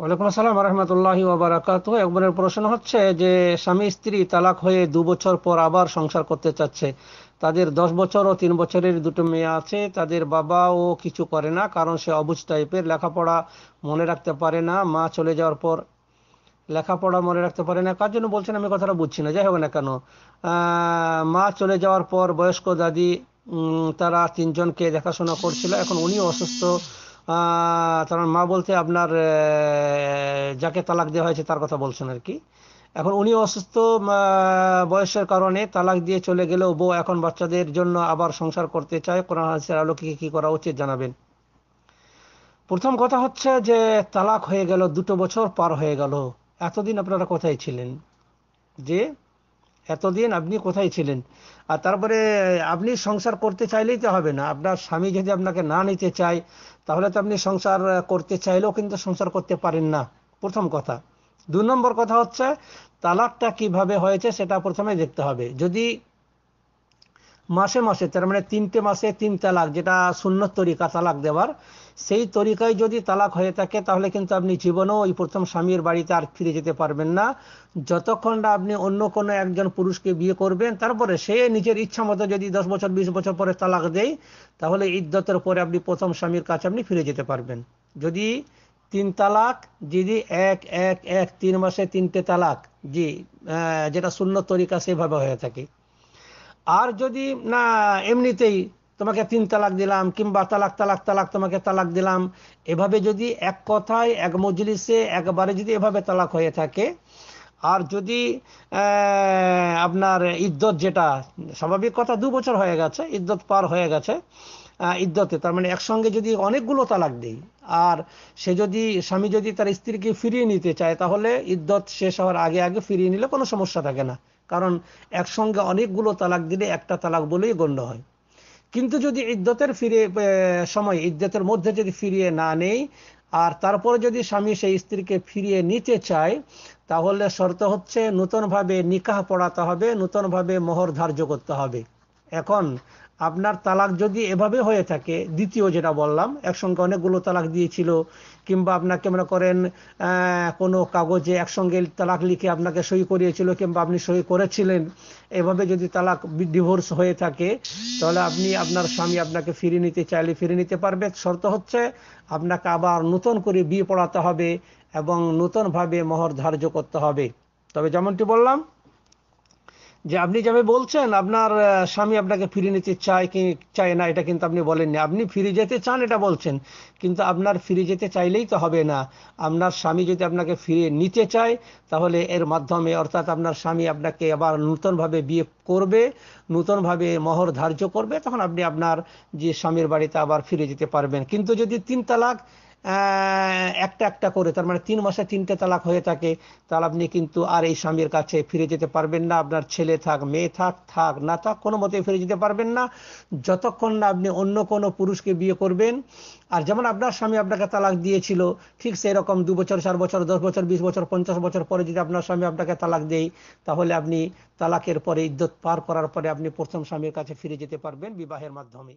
ওয়ালাইকুম আসসালাম রহমতুল্লাহি ওবরাকাত একবারের প্রশ্ন হচ্ছে যে স্বামী স্ত্রী তালাক হয়ে দু বছর পর আবার সংসার করতে চাচ্ছে তাদের দশ বছর ও তিন বছরের দুটো মেয়ে আছে তাদের বাবাও কিছু করে না কারণ সে অবুজ টাইপের লেখাপড়া মনে রাখতে পারে না মা চলে যাওয়ার পর লেখাপড়া মনে রাখতে পারে না কার জন্য বলছেন আমি কথাটা বুঝছি না যাই হোক না কেন মা চলে যাওয়ার পর বয়স্ক দাদি তারা তিনজনকে দেখাশোনা করছিল এখন উনি অসুস্থ তার মা বলতে আপনার যাকে তালাক দেওয়া হয়েছে তার কথা বলছেন আর কি এখন উনি অসুস্থ বয়সের কারণে তালাক দিয়ে চলে গেলেও বউ এখন বাচ্চাদের জন্য আবার সংসার করতে চায় কোরআন হাদিসের আলোকে কি করা উচিত জানাবেন প্রথম কথা হচ্ছে যে তালাক হয়ে গেল দুটো বছর পার হয়ে গেল এতদিন আপনারা কোথায় ছিলেন যে এতদিন আপনি কোথায় ছিলেন আর তারপরে আপনি সংসার করতে চাইলেই তো হবে না আপনার স্বামী যদি আপনাকে না নিতে চায় তাহলে তো আপনি সংসার করতে চাইলেও কিন্তু সংসার করতে পারেন না প্রথম কথা দু নম্বর কথা হচ্ছে তালাকটা কিভাবে হয়েছে সেটা প্রথমে দেখতে হবে যদি মাসে মাসে তার মানে তিনটে মাসে তিন তালাক যেটা শূন্য তরিকা তালাক দেওয়ার সেই তরিকায় যদি তালাক হয়ে থাকে তাহলে কিন্তু আপনি জীবনেও ওই প্রথম স্বামীর বাড়িতে আর ফিরে যেতে পারবেন না যতক্ষণ না আপনি অন্য কোনো একজন পুরুষকে বিয়ে করবেন তারপরে সে নিজের ইচ্ছা মতো যদি দশ বছর বিশ বছর পরে তালাক দেয় তাহলে ইদ্যতের পরে আপনি প্রথম স্বামীর কাছে আপনি ফিরে যেতে পারবেন যদি তিন তালাক যদি এক এক এক তিন মাসে তিনটে তালাক জি যেটা শূন্য তরিকা সেভাবে হয়ে থাকে আর যদি না এমনিতেই তোমাকে তিন তালাক দিলাম কিংবা তালাক তালাক তালাক তোমাকে তালাক দিলাম এভাবে যদি এক কথায় এক মজলিসে একবারে যদি এভাবে তালাক হয়ে থাকে আর যদি আপনার ইদ্যত যেটা স্বাভাবিক কথা দু বছর হয়ে গেছে ইদ্যত পার হয়ে গেছে ইদ্যতে তার মানে একসঙ্গে যদি অনেকগুলো তালাক দেই আর সে যদি স্বামী যদি তার স্ত্রীকে ফিরিয়ে নিতে চায় তাহলে ইদ্যত শেষ হওয়ার আগে আগে ফিরিয়ে নিলে কোনো সমস্যা থাকে না কারণ একসঙ্গে অনেকগুলো তালাক দিলে একটা তালাক বলেই গণ্য হয় কিন্তু যদি ইদ্যতের ফিরে সময় ইদ্যতের মধ্যে যদি ফিরিয়ে না নেই আর তারপরে যদি স্বামী সেই স্ত্রীকে ফিরিয়ে নিতে চায় তাহলে শর্ত হচ্ছে নূতনভাবে নিকাহ পড়াতে হবে নূতনভাবে মোহর ধার্য করতে হবে এখন আপনার তালাক যদি এভাবে হয়ে থাকে দ্বিতীয় যেটা বললাম একসঙ্গে অনেকগুলো তালাক দিয়েছিল কিংবা আপনাকে মনে করেন কোনো কাগজে একসঙ্গে তালাক লিখে আপনাকে সই করিয়েছিল কিংবা আপনি সই করেছিলেন এভাবে যদি তালাক ডিভোর্স হয়ে থাকে তাহলে আপনি আপনার স্বামী আপনাকে ফিরে নিতে চাইলে ফিরে নিতে পারবে শর্ত হচ্ছে আপনাকে আবার নতুন করে বিয়ে পড়াতে হবে এবং নতুনভাবে মোহর ধার্য করতে হবে তবে যেমনটি বললাম যে আপনি যাবে বলছেন আপনার স্বামী আপনাকে ফিরে নিতে চায় কি চায় না এটা কিন্তু আপনি বলেননি আপনি ফিরে যেতে চান এটা বলছেন কিন্তু আপনার ফিরে যেতে চাইলেই তো হবে না আপনার স্বামী যদি আপনাকে ফিরে নিতে চায় তাহলে এর মাধ্যমে অর্থাৎ আপনার স্বামী আপনাকে আবার নূতনভাবে বিয়ে করবে নূতনভাবে মহর ধার্য করবে তখন আপনি আপনার যে স্বামীর বাড়িতে আবার ফিরে যেতে পারবেন কিন্তু যদি তিন তালাক একটা একটা করে তার মানে তিন মাসে তিনটে তালাক হয়ে থাকে তাহলে আপনি কিন্তু আর এই স্বামীর কাছে ফিরে যেতে পারবেন না আপনার ছেলে থাক মেয়ে থাক থাক না থাক কোনো মতে ফিরে যেতে পারবেন না যতক্ষণ না আপনি অন্য কোনো পুরুষকে বিয়ে করবেন আর যেমন আপনার স্বামী আপনাকে তালাক দিয়েছিল ঠিক সেই রকম দু বছর চার বছর দশ বছর বিশ বছর পঞ্চাশ বছর পরে যদি আপনার স্বামী আপনাকে তালাক দেয় তাহলে আপনি তালাকের পরে ইদ্যত পার করার পরে আপনি প্রথম স্বামীর কাছে ফিরে যেতে পারবেন বিবাহের মাধ্যমে